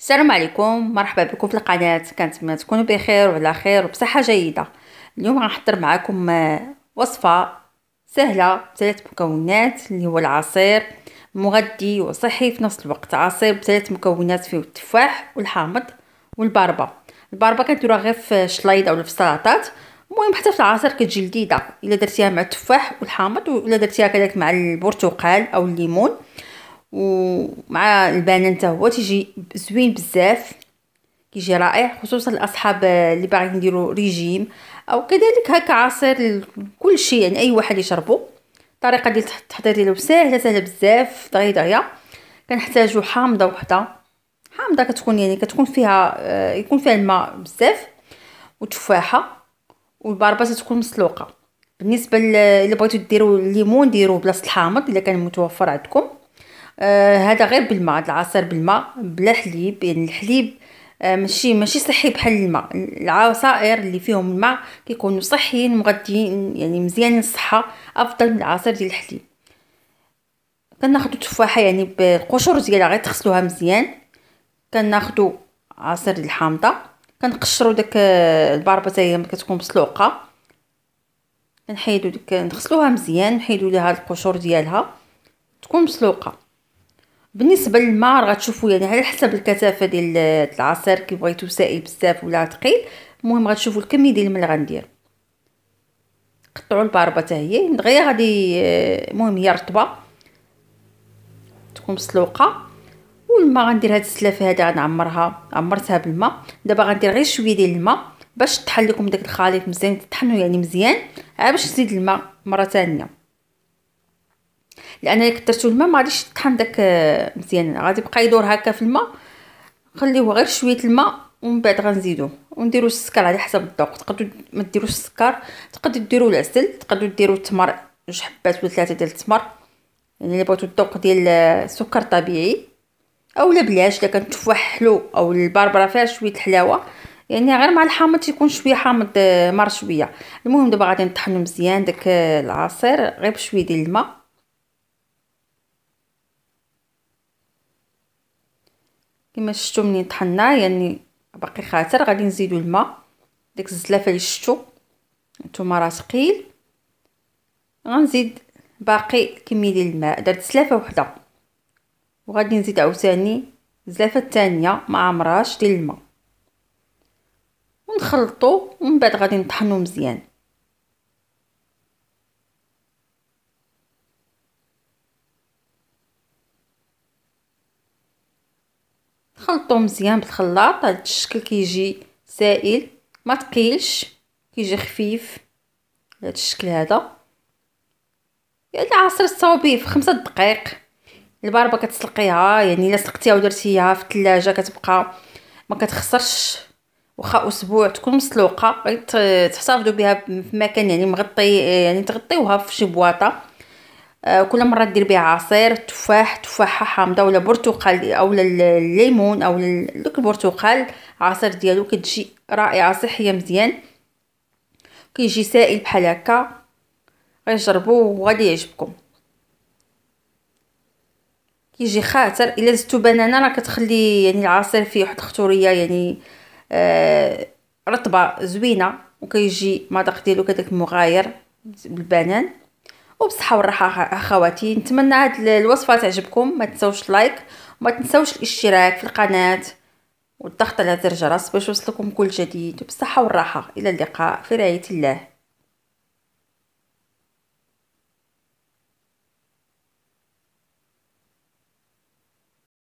السلام عليكم مرحبا بكم في القناه كنتمنى تكونوا بخير وعلى خير وبصحه جيده اليوم غنحضر معكم آه، وصفه سهله بثلاث مكونات اللي هو العصير مغذي وصحي في نفس الوقت عصير بثلاث مكونات فيه التفاح والحامض والباربه الباربه كنديروها غير في الشلايض اولا في السلطات المهم حتى في العصير كتجي لذيذه الا درتيها مع التفاح والحامض وإلا درتيها كذلك مع البرتقال او الليمون ومع البنان حتى هو تيجي زوين بزاف كيجي رائع خصوصا الاصحاب اللي باغيين يديروا ريجيم او كذلك هكا عصير كل شيء يعني اي واحد يشربو الطريقه ديال التحضير ديالو ساهله سهله بزاف دغيا دغيا كنحتاجو حامضه وحده حامضه كتكون يعني كتكون فيها آه، يكون فيها الماء بزاف وتفاحه والباربه تكون مسلوقه بالنسبه الا بغيتو ديروا الليمون ديروه بلاصه الحامض الا كان متوفر عندكم آه هذا غير بالماء هذا العصير بالماء بلا حليب يعني الحليب آه ماشي ماشي صحي بحال الماء العصائر اللي فيهم الماء كيكونوا صحيين مغذيين يعني مزيانين الصحه افضل من العصير ديال الحليب كناخذوا تفاحه يعني بالقشور ديالها غير تغسلوها مزيان كناخذوا عصير الحامضه كنقشروا داك آه، الباربه هي كتكون مسلوقه كنحيدو ديك نغسلوها مزيان نحيدوا ليها القشور ديالها تكون مسلوقه بالنسبه للماء راه تشوفوا يعني على حسب الكثافه ديال العصير كي بغيتو سائل بزاف ولا ثقيل المهم غتشوفوا الكميه ديال الماء اللي غندير قطعوا الباربه حتى هي دغيا غادي المهم هي رطبه تكون مسلوقه والماء غندير هاد السلافه هذه غنعمرها عمرتها بالماء دابا غندير غير شويه ديال الماء باش تحل لكم داك الخليط مزيان تطحنوا يعني مزيان عا باش نزيد الماء مره ثانيه لان الا كثرتو الماء ما غاديش يطحن داك آه، مزيان غادي يبقى يدور هكا في الماء خليوه غير شويه الماء ومن بعد غنزيدوه ونديرو السكر على حسب الذوق تقدروا ما ديروش السكر تقدروا ديروا العسل تقدروا ديروا التمر جوج حبات ولا ثلاثه ديال التمر يعني الا بغيتو الذوق ديال آه، السكر طبيعي اولا بلاش الا كان التفاح حلو او البربره فيها شويه الحلاوه يعني غير مع الحامض تيكون شويه حامض آه، مر شويه المهم دابا غادي نطحنو مزيان داك العصير غير بشويه ديال الماء كما شفتوا منين طحنا يعني باقي خاتر غادي نزيدو الماء ديك الزلافه اللي شفتوا نتوما راه ثقيل غنزيد باقي كميه ديال الماء درت زلافه وحده وغادي نزيد عاوتاني الزلافه الثانيه مع مراش ديال الماء ونخلطو ومن بعد غادي نطحنو مزيان خلطو مزيان بالخلاط هاد الشكل كيجي سائل ما تقيلش كيجي خفيف هذا الشكل هذا يعني عصر تصاوبيه في خمسة دقائق الباربه كتسلقيها يعني الا سلقتيها ودرتيها في الثلاجه كتبقى ما كتخسرش واخا اسبوع تكون مسلوقه تحتفظوا بها في مكان يعني مغطي يعني تغطيوها في شي بواطه آه، كل مره دير بها عصير تفاح تفاحه حامضه ولا برتقال اولا الليمون او دوك البرتقال عصير ديالو كتجي رائعه صحيه مزيان كيجي سائل بحال هكا غنجربوه وغادي يعجبكم كيجي خاطر الا زدتو بنانا راه كتخلي يعني العصير فيه واحد الخطوريه يعني آه رطبه زوينه وكيجي مذاق ديالو كداك مغاير بالبنان وبصحه والراحه اخواتي نتمنى هاد الوصفه تعجبكم ما تنسوش لايك وما تنسوش الاشتراك في القناه والضغط على زر الجرس باش يوصلكم كل جديد وبصحه والراحه الى اللقاء في رعايه الله